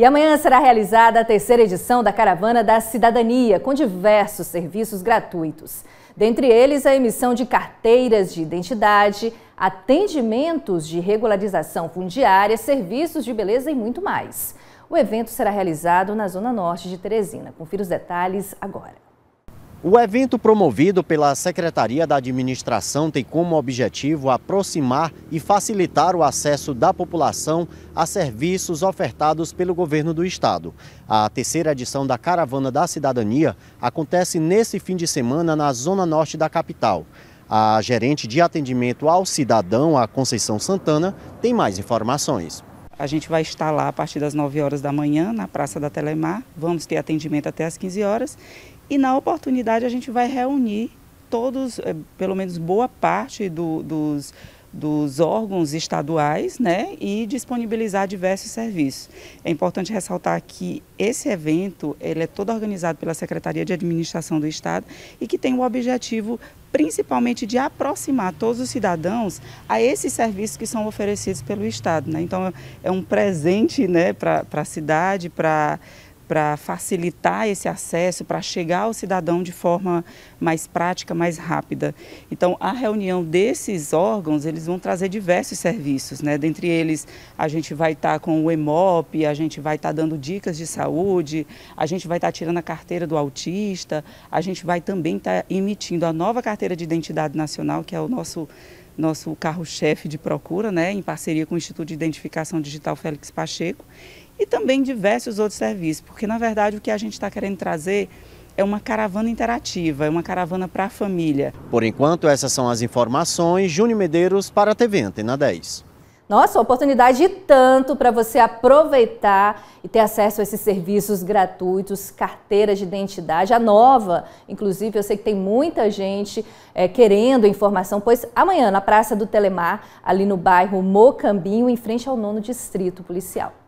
E amanhã será realizada a terceira edição da Caravana da Cidadania, com diversos serviços gratuitos. Dentre eles, a emissão de carteiras de identidade, atendimentos de regularização fundiária, serviços de beleza e muito mais. O evento será realizado na Zona Norte de Teresina. Confira os detalhes agora. O evento promovido pela Secretaria da Administração tem como objetivo aproximar e facilitar o acesso da população a serviços ofertados pelo governo do estado. A terceira edição da Caravana da Cidadania acontece nesse fim de semana na zona norte da capital. A gerente de atendimento ao cidadão, a Conceição Santana, tem mais informações. A gente vai estar lá a partir das 9 horas da manhã na Praça da Telemar. Vamos ter atendimento até as 15 horas e na oportunidade a gente vai reunir todos, eh, pelo menos boa parte do, dos, dos órgãos estaduais, né, e disponibilizar diversos serviços. É importante ressaltar que esse evento ele é todo organizado pela Secretaria de Administração do Estado e que tem o objetivo principalmente de aproximar todos os cidadãos a esses serviços que são oferecidos pelo Estado. Né? Então é um presente né, para a cidade, para para facilitar esse acesso, para chegar ao cidadão de forma mais prática, mais rápida. Então, a reunião desses órgãos, eles vão trazer diversos serviços, né? Dentre eles, a gente vai estar tá com o EMOP, a gente vai estar tá dando dicas de saúde, a gente vai estar tá tirando a carteira do autista, a gente vai também estar tá emitindo a nova carteira de identidade nacional, que é o nosso nosso carro-chefe de procura, né, em parceria com o Instituto de Identificação Digital Félix Pacheco e também diversos outros serviços, porque na verdade o que a gente está querendo trazer é uma caravana interativa, é uma caravana para a família. Por enquanto, essas são as informações. Júnior Medeiros para a TV Antena 10. Nossa, oportunidade tanto para você aproveitar e ter acesso a esses serviços gratuitos, carteiras de identidade, a nova. Inclusive, eu sei que tem muita gente é, querendo informação, pois amanhã, na Praça do Telemar, ali no bairro Mocambinho, em frente ao nono distrito policial.